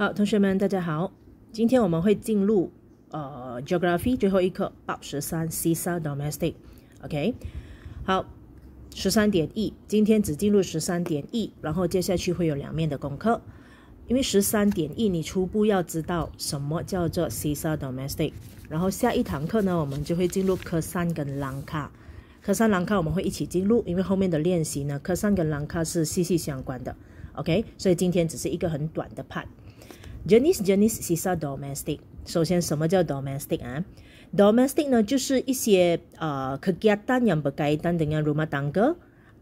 好，同学们，大家好。今天我们会进入呃，Geography 最后一课 p t 十三，Sisa Domestic。OK，好，十三点一，今天只进入十三点一，然后接下去会有两面的功课。因为十三点一，你初步要知道什么叫做 Sisa Domestic，然后下一堂课呢，我们就会进入科三跟兰卡，科三兰卡我们会一起进入，因为后面的练习呢，科三跟兰卡是息息相关的。OK，所以今天只是一个很短的 Part。jenis-jenis sisa domestik. 首先，什么叫 domestic 啊？domestic 呢，就是一些呃 kegiatan yang berkaitan dengan rumah tangga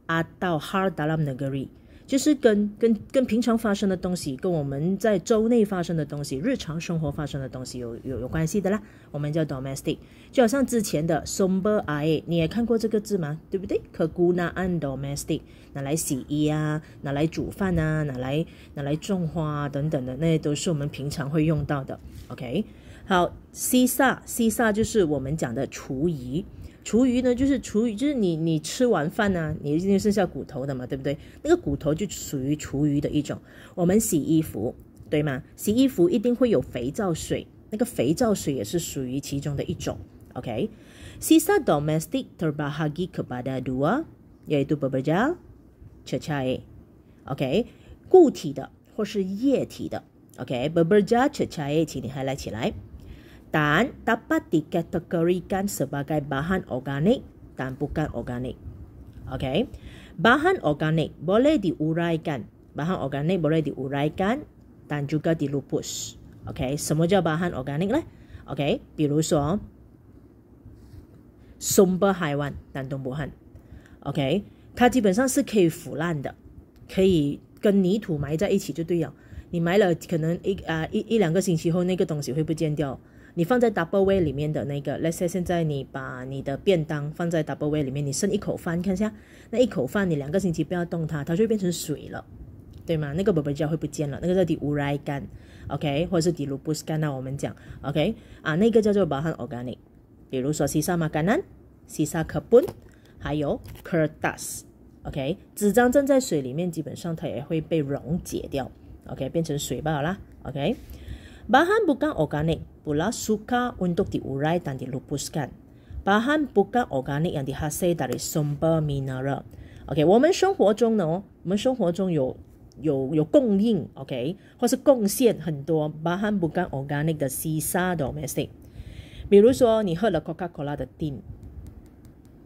atau hal dalam negeri。就是跟跟跟平常发生的东西，跟我们在周内发生的东西，日常生活发生的东西有有有关系的啦。我们叫 domestic，就好像之前的 somber，i 你也看过这个字吗？对不对？kaguna and domestic，拿来洗衣啊，拿来煮饭啊，拿来拿来种花啊等等的，那些都是我们平常会用到的。OK，好，西萨西萨就是我们讲的厨余。厨余呢，就是厨余，就是你你吃完饭呢，你一定剩下骨头的嘛，对不对？那个骨头就属于厨余的一种。我们洗衣服，对吗？洗衣服一定会有肥皂水，那个肥皂水也是属于其中的一种。OK，s i 西沙 domestic terbahagi kebada dua，yaitu b b e 耶 a c 伯 c 切 i 诶，OK，固体的或是液体的，OK，b b a c 伯 c 切 i 诶，请你还来起来。dan dapat dikategorikan sebagai bahan organik dan bukan organik. Okay, bahan organik boleh diuraikan, bahan organik boleh diuraikan dan juga dilupus. Okay, semua jenis bahan organik lah. Okay, biasa sumber haiwan dan tumbuhan. Okay, 它基本上是可以腐烂的，可以跟泥土埋在一起就对了。你埋了可能一啊、呃、一一两个星期后，那个东西会不见掉。你放在 double way 里面的那个，let's say 现在你把你的便当放在 double way 里面，你剩一口饭，看一下那一口饭，你两个星期不要动它，它就变成水了，对吗？那个宝贝就 e 会不见了，那个到底 why 干，OK，或者是迪如布斯干，那我们讲 OK，啊，那个叫做把含 organic，比如说西沙马甘兰、西沙可本，还有 kertas，OK，纸张正在水里面，基本上它也会被溶解掉，OK，变成水好啦，OK。bahan bukan organik bukan suka untuk diurai dan dilupuskan bahan bukan organik yang dihasil dari sumber mineral o k 我们生活中呢我们生活中有有有供应 o k 或是贡献很多 bahan bukan organik 的 casa domestic 比如说你喝了 coca cola 的 t i m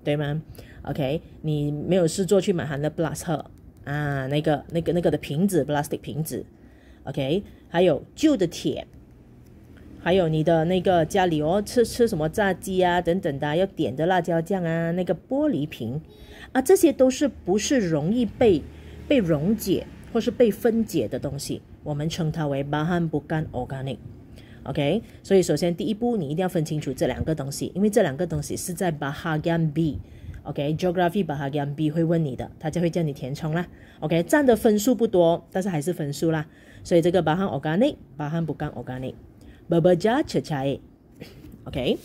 对吗 o k 你没有事做去买含了 p l a s t i 啊那个那个那个的瓶子 plastic 瓶子 OK，还有旧的铁，还有你的那个家里哦，吃吃什么炸鸡啊等等的，要点的辣椒酱啊，那个玻璃瓶啊，这些都是不是容易被被溶解或是被分解的东西？我们称它为 bahagian organic。OK，所以首先第一步你一定要分清楚这两个东西，因为这两个东西是在 bahagian B。OK，geography bahagian B 会问你的，他就会叫你填充啦。OK，占的分数不多，但是还是分数啦。所以这个 b a h a n organic，b a h a n bukan organic，berbaja caca，i OK，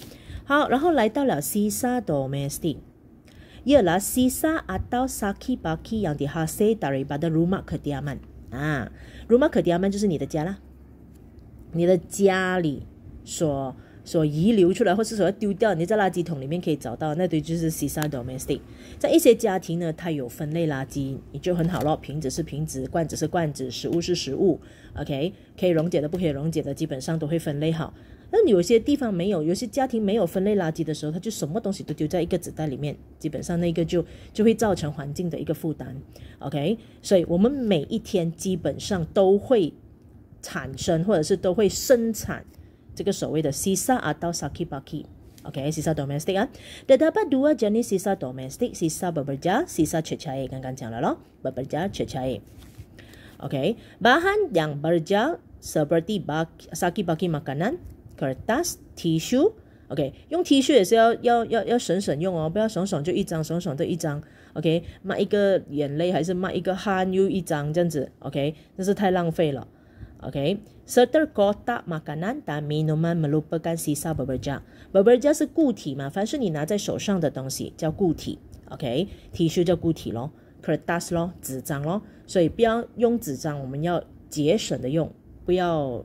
好，然后来到了 s i s a domestic，y e a lah s i s a atau saki b a k i yang dihasil dari pada rumah kediaman，啊，rumah kediaman 就是你的家啦，你的家里说。所遗留出来，或是说要丢掉，你在垃圾桶里面可以找到那堆就是西沙 domestic。在一些家庭呢，它有分类垃圾，你就很好咯。瓶子是瓶子，罐子是罐子，食物是食物。OK，可以溶解的，不可以溶解的，基本上都会分类好。那有些地方没有，有些家庭没有分类垃圾的时候，他就什么东西都丢在一个纸袋里面，基本上那个就就会造成环境的一个负担。OK，所以我们每一天基本上都会产生，或者是都会生产。这个所谓的 s i s a 或 s a k i p a k i o k s i s a domestic 啊，得达 d u 种 jenis i s a d o m e s t i c s i s a b e b e r j a s i s a cecai，刚刚讲了咯 b a b e r j a cecai，OK，bahan yang berberja seperti s a k i b a k i m a k a n a n k e r t a s tisu，OK，用 T e 也是要要要要省省用哦，不要爽爽就一张，爽爽就一张，OK，抹一个眼泪还是抹一个汗又一张这样子，OK，那是太浪费了。OK，serta kota k makanan dan minuman m e l u p a k a n sisa s u b e r jaja. b e r j a 是固体嘛？凡是你拿在手上的东西叫固体，OK？Tisu 叫固体咯 k r t a s 咯，纸张咯。所以不要用纸张，我们要节省的用，不要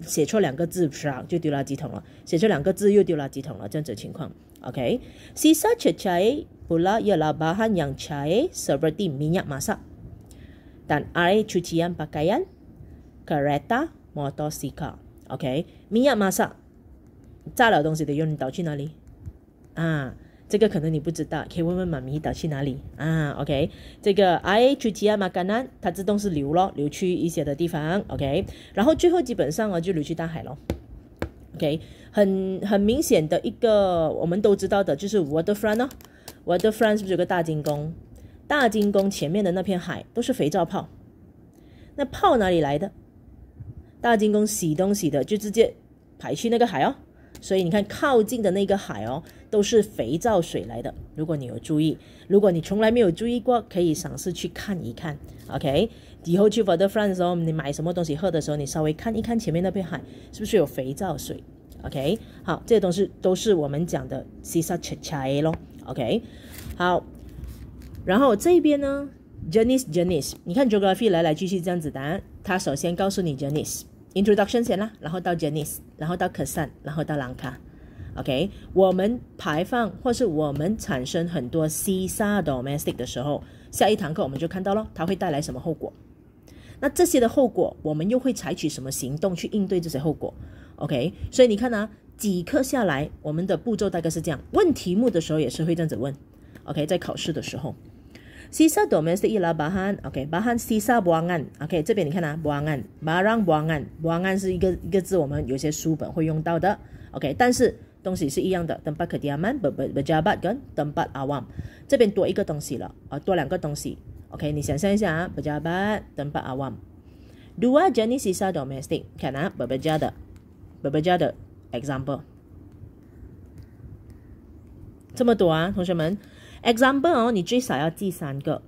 写错两个字，就丢垃圾桶了。写错两个字又丢垃圾桶了，这样子情况。OK，sisa cecair b u a ialah bahan yang c a i r seperti minyak masak. Dan air cucian pakaian. Carreta m o t o k 明亚马萨，炸了东西，得用你导去哪里啊？这个可能你不知道，可以问问妈咪导去哪里啊？OK？这个 I H G M 甘南，它自动是流咯，流去一些的地方，OK？然后最后基本上啊，就流去大海咯。o k 很很明显的一个我们都知道的就是 Waterfront 咯，Waterfront 是不是有个大金宫？大金宫前面的那片海都是肥皂泡，那泡哪里来的？大金工洗东西的就直接排去那个海哦，所以你看靠近的那个海哦，都是肥皂水来的。如果你有注意，如果你从来没有注意过，可以尝试去看一看。OK，以后去 Further Fun 的时候，你买什么东西喝的时候，你稍微看一看前面那片海是不是有肥皂水。OK，好，这些东西都是我们讲的 s s a c 洗手切差咯。OK，好，然后这边呢 j e n i y j e n i y 你看 Geography 来来去去这样子答。它首先告诉你 j e n i y Introduction 先啦，然后到 Janice，然后到 k a s a n 然后到 Lanka。OK，我们排放或是我们产生很多 C 沙 domestic 的时候，下一堂课我们就看到了它会带来什么后果。那这些的后果，我们又会采取什么行动去应对这些后果？OK，所以你看呢，几课下来，我们的步骤大概是这样。问题目的时候也是会这样子问。OK，在考试的时候。Sisa domestik ialah bahan, okay, bahan sisa buangan. Okay, 这边你看啊，buangan, barang buangan, barang buangan，buangan 是一个一个字，我们有些书本会用到的。OK，但是东西是一样的，tempat kediaman, b e r b e r j a b a t 跟 tempat awam，这边多一个东西了，啊，多两个东西。OK，你想象一下啊，berjabat, tempat awam。Dua jenis sisa domestik, kan? Ah, berbeza de, berbeza de, example. 这么多啊，同学们。example 哦，你最少要记三个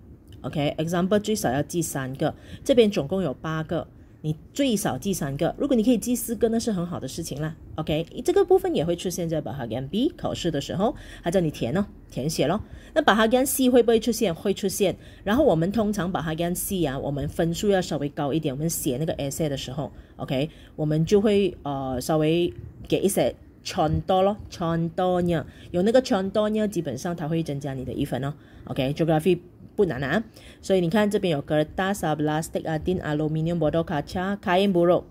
，OK？example 最少要记三个，这边总共有八个，你最少记三个。如果你可以记四个，那是很好的事情啦，OK？这个部分也会出现在 b a h a g a n B 考试的时候，它叫你填哦，填写咯。那 b a h a g a n C 会不会出现？会出现。然后我们通常 b a h a g a n C 啊，我们分数要稍微高一点，我们写那个 essay 的时候，OK？我们就会呃稍微给一些。传导咯，传导呢，有那个传导呢，基本上它会增加你的一分哦。OK，geography 不难啊，所以你看这边有 glass, plastic, tin, aluminium, bottle, kaca, k a y e b u r o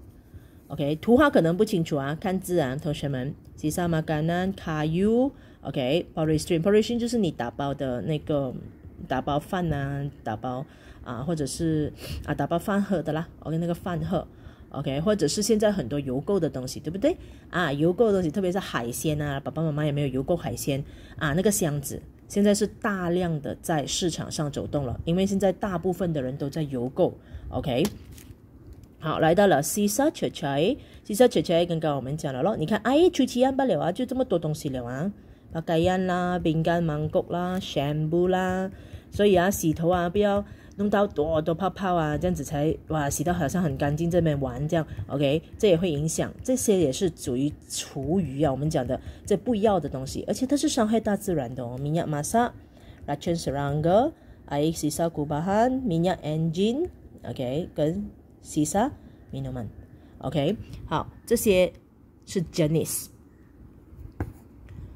OK，图画可能不清楚啊，看字啊，同学们。Cisamagan kayu，OK，poly stream portion 就是你打包的那个打包饭呐，打包啊，或者是啊打包饭盒的啦。OK，那个饭盒。OK，或者是现在很多邮购的东西，对不对？啊，邮购东西，特别是海鲜啊，爸爸妈妈有没有邮购海鲜啊？那个箱子现在是大量的在市场上走动了，因为现在大部分的人都在邮购。OK，好，来到了 c e r c h e i c e r c h e i 刚刚我们讲了咯，你看，哎，出奇安不了啊，就这么多东西了啊，发夹啦、饼干芒果啦、s h 啦，所以啊，洗头啊不要。弄到多多泡泡啊，这样子才哇洗到好像很干净。这边玩这样，OK，这也会影响。这些也是属于厨余啊，我们讲的这不要的东西，而且它是伤害大自然的。Minyak m a s a racun serangga, air sisa kubahan, minyak engine, OK，跟 sisa minuman, OK，好，这些是 g e n i s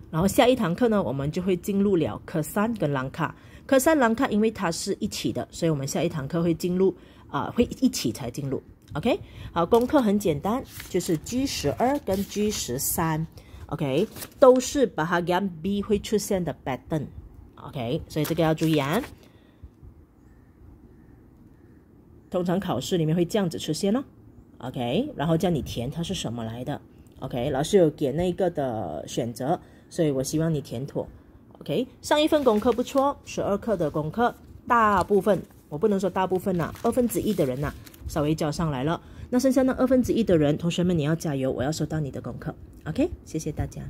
然后下一堂课呢，我们就会进入了科三跟兰卡。科三难看，因为它是一起的，所以我们下一堂课会进入，啊，会一起才进入。OK，好，功课很简单，就是 G 十二跟 G 十三，OK，都是把它 h g a B 会出现的 pattern，OK，所以这个要注意啊。通常考试里面会这样子出现咯，OK，然后叫你填它是什么来的，OK，老师有给那一个的选择，所以我希望你填妥。OK，上一份功课不错，十二课的功课，大部分我不能说大部分呐，二分之一的人呐，稍微交上来了，那剩下那二分之一的人，同学们你要加油，我要收到你的功课，OK，谢谢大家。